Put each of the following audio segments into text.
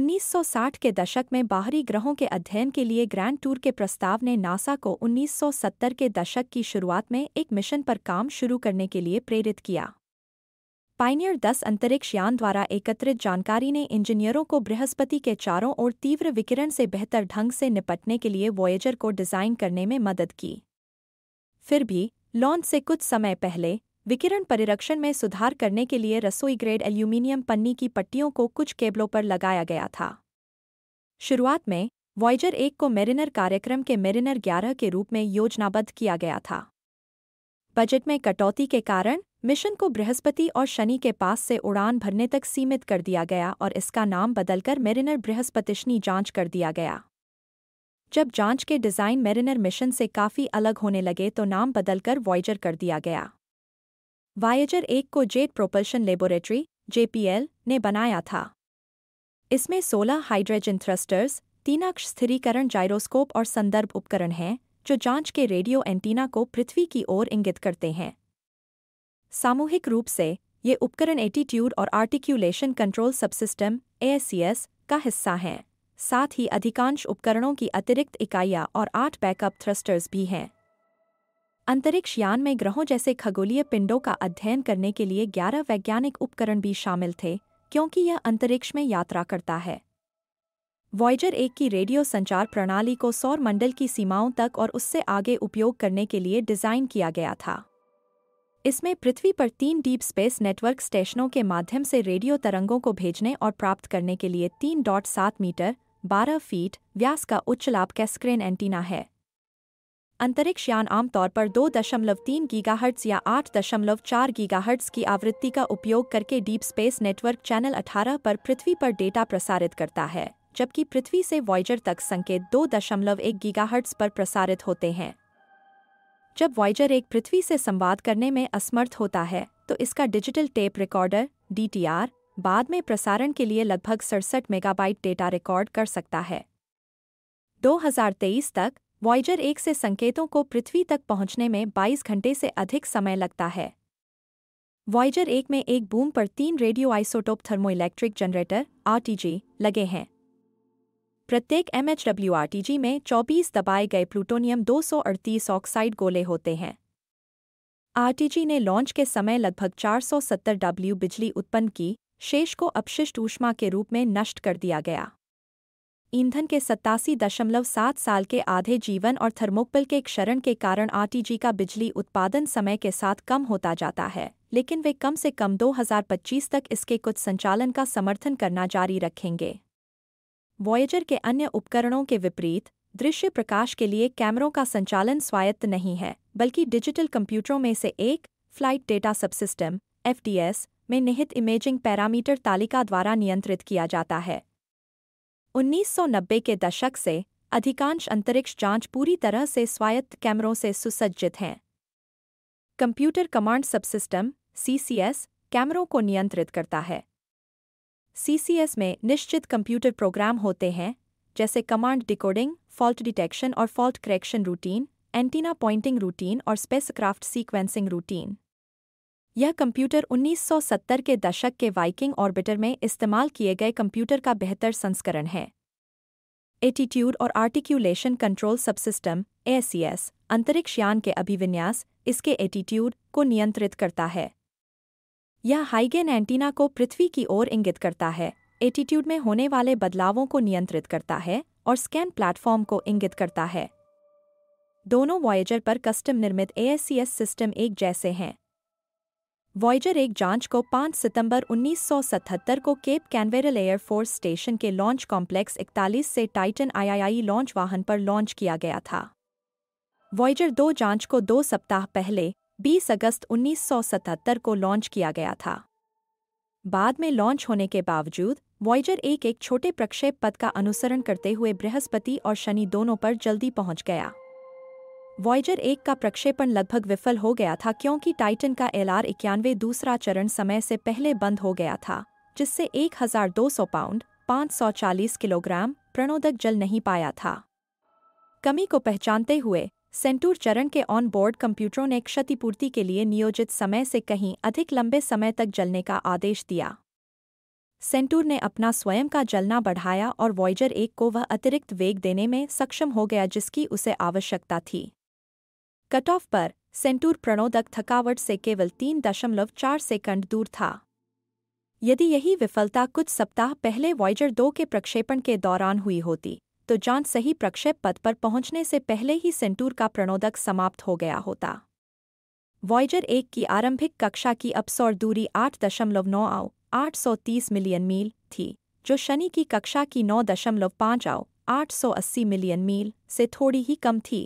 1960 के दशक में बाहरी ग्रहों के अध्ययन के लिए ग्रैंड टूर के प्रस्ताव ने नासा को 1970 के दशक की शुरुआत में एक मिशन पर काम शुरू करने के लिए प्रेरित किया पाइनियर 10 अंतरिक्ष यान द्वारा एकत्रित जानकारी ने इंजीनियरों को बृहस्पति के चारों ओर तीव्र विकिरण से बेहतर ढंग से निपटने के लिए वॉयेजर को डिजाइन करने में मदद की फिर भी लॉन्च से कुछ समय पहले विकिरण परिरक्षण में सुधार करने के लिए रसोई ग्रेड एल्यूमिनियम पन्नी की पट्टियों को कुछ केबलों पर लगाया गया था शुरुआत में वॉयजर एक को मेरिनर कार्यक्रम के मेरिनर ग्यारह के रूप में योजनाबद्ध किया गया था बजट में कटौती के कारण मिशन को बृहस्पति और शनि के पास से उड़ान भरने तक सीमित कर दिया गया और इसका नाम बदलकर मेरिनर बृहस्पतिशनी जांच कर दिया गया जब जांच के डिज़ाइन मेरिनर मिशन से काफ़ी अलग होने लगे तो नाम बदलकर वॉयजर कर दिया गया वायेजर एक को जेट प्रोपल्शन लेबोरेटरी जेपीएल ने बनाया था इसमें 16 हाइड्रोजन थ्रस्टर्स तीनाक्ष स्थिरीकरण जायरोस्कोप और संदर्भ उपकरण हैं जो जांच के रेडियो एंटीना को पृथ्वी की ओर इंगित करते हैं सामूहिक रूप से ये उपकरण एटीट्यूड और आर्टिक्यूलेशन कंट्रोल सबसिस्टम एएससीएस का हिस्सा हैं साथ ही अधिकांश उपकरणों की अतिरिक्त इकाइयाँ और आठ बैकअप थ्रस्टर्स भी हैं अंतरिक्ष यान में ग्रहों जैसे खगोलीय पिंडों का अध्ययन करने के लिए 11 वैज्ञानिक उपकरण भी शामिल थे क्योंकि यह अंतरिक्ष में यात्रा करता है वॉयजर एक की रेडियो संचार प्रणाली को सौर मंडल की सीमाओं तक और उससे आगे उपयोग करने के लिए डिज़ाइन किया गया था इसमें पृथ्वी पर तीन डीप स्पेस नेटवर्क स्टेशनों के माध्यम से रेडियो तरंगों को भेजने और प्राप्त करने के लिए तीन डॉट सात मीटर बारह फीट व्यास का उच्च लाभ कैस्क्रेन एंटीना है अंतरिक्ष यान आमतौर पर दो दशमलव तीन गीगाहर्ट्स या आठ दशमलव चार गीगाहर्ट्स की आवृत्ति का उपयोग करके डीप स्पेस नेटवर्क चैनल अठारह पर पृथ्वी पर डेटा प्रसारित करता है जबकि पृथ्वी से वॉयजर तक संकेत दो दशमलव एक गीगाहर्ट्स पर प्रसारित होते हैं जब वॉयजर एक पृथ्वी से संवाद करने में असमर्थ होता है तो इसका डिजिटल टेप रिकॉर्डर डी बाद में प्रसारण के लिए लगभग सड़सठ मेगाबाइट डेटा रिकॉर्ड कर सकता है 2023 तक वॉइजर एक से संकेतों को पृथ्वी तक पहुंचने में 22 घंटे से अधिक समय लगता है वॉइजर एक में एक बूम पर तीन radio isotope thermoelectric generator RTG लगे हैं प्रत्येक एमएचडब्ल्यू आरटीजी में 24 दबाए गए प्लूटोनियम 238 ऑक्साइड गोले होते हैं आरटीजी ने लॉन्च के समय लगभग 470 डब्ल्यू बिजली उत्पन्न की शेष को अपशिष्ट ऊष्मा के रूप में नष्ट कर दिया गया ईंधन के सत्तासी दशमलव सात साल के आधे जीवन और थर्मोकपल के क्षरण के कारण आरटीजी का बिजली उत्पादन समय के साथ कम होता जाता है लेकिन वे कम से कम 2025 तक इसके कुछ संचालन का समर्थन करना जारी रखेंगे वॉयजर के अन्य उपकरणों के विपरीत दृश्य प्रकाश के लिए कैमरों का संचालन स्वायत्त नहीं है बल्कि डिजिटल कंप्यूटरों में से एक फ्लाइट डेटा सबसिस्टम एफ में निहित इमेजिंग पैरामीटर तालिका द्वारा नियंत्रित किया जाता है 1990 के दशक से अधिकांश अंतरिक्ष जांच पूरी तरह से स्वायत्त कैमरों से सुसज्जित हैं कंप्यूटर कमांड सबसिस्टम सीसीएस कैमरों को नियंत्रित करता है सीसीएस में निश्चित कंप्यूटर प्रोग्राम होते हैं जैसे कमांड डिकोडिंग फॉल्ट डिटेक्शन और fault correction routine antenna pointing routine और स्पेसक्राफ्ट सीक्वेंसिंग रूटीन यह कंप्यूटर 1970 के दशक के वाइकिंग ऑर्बिटर में इस्तेमाल किए गए कंप्यूटर का बेहतर संस्करण है एटीट्यूड और आर्टिक्यूलेशन कंट्रोल सबसिस्टम एसीएस अंतरिक्ष यान के अभिविन्यास इसके एटीट्यूड को नियंत्रित करता है यह हाइगेन एंटीना को पृथ्वी की ओर इंगित करता है एटीट्यूड में होने वाले बदलावों को नियंत्रित करता है और स्कैन प्लेटफॉर्म को इंगित करता है दोनों वॉयजर पर कस्टम निर्मित एएससीएस सिस्टम एक जैसे हैं वॉयजर एक जांच को 5 सितंबर 1977 को केप कैनवेरल एयरफोर्स स्टेशन के लॉन्च कॉम्प्लेक्स 41 से टाइटन आईआईआई लॉन्च वाहन पर लॉन्च किया गया था वॉयजर दो जांच को दो सप्ताह पहले 20 अगस्त 1977 को लॉन्च किया गया था बाद में लॉन्च होने के बावजूद वॉयजर एक एक छोटे प्रक्षेप पथ का अनुसरण करते हुए बृहस्पति और शनि दोनों पर जल्दी पहुंच गया वॉयजर एक का प्रक्षेपण लगभग विफल हो गया था क्योंकि टाइटन का एल आर इक्यानवे दूसरा चरण समय से पहले बंद हो गया था जिससे 1,200 पाउंड 540 किलोग्राम प्रणोदक जल नहीं पाया था कमी को पहचानते हुए सेंटूर चरण के ऑन बोर्ड कंप्यूटरों ने क्षतिपूर्ति के लिए नियोजित समय से कहीं अधिक लंबे समय तक जलने का आदेश दिया सेंटूर ने अपना स्वयं का जलना बढ़ाया और वॉयजर एक को वह अतिरिक्त वेग देने में सक्षम हो गया जिसकी उसे आवश्यकता थी कट ऑफ पर सेंटूर प्रणोदक थकावट से केवल तीन दशमलव चार सेकंड दूर था यदि यही विफलता कुछ सप्ताह पहले वॉयजर दो के प्रक्षेपण के दौरान हुई होती तो जान सही प्रक्षेप पथ पर पहुंचने से पहले ही सेंटूर का प्रणोदक समाप्त हो गया होता वॉयजर एक की आरंभिक कक्षा की अपसौर दूरी आठ दशमलव नौ आओ आठ सौ तीस मिलियन मील थी जो शनि की कक्षा की नौ दशमलव पाँच आओ आठ सौ अस्सी मिलियन मील से थोड़ी ही कम थी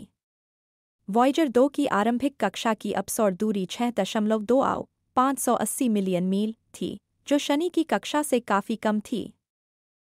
वॉयजर दो की आरंभिक कक्षा की अपसौर दूरी छह दशमलव दो आओ पाँच सौ अस्सी मिलियन मील थी जो शनि की कक्षा से काफ़ी कम थी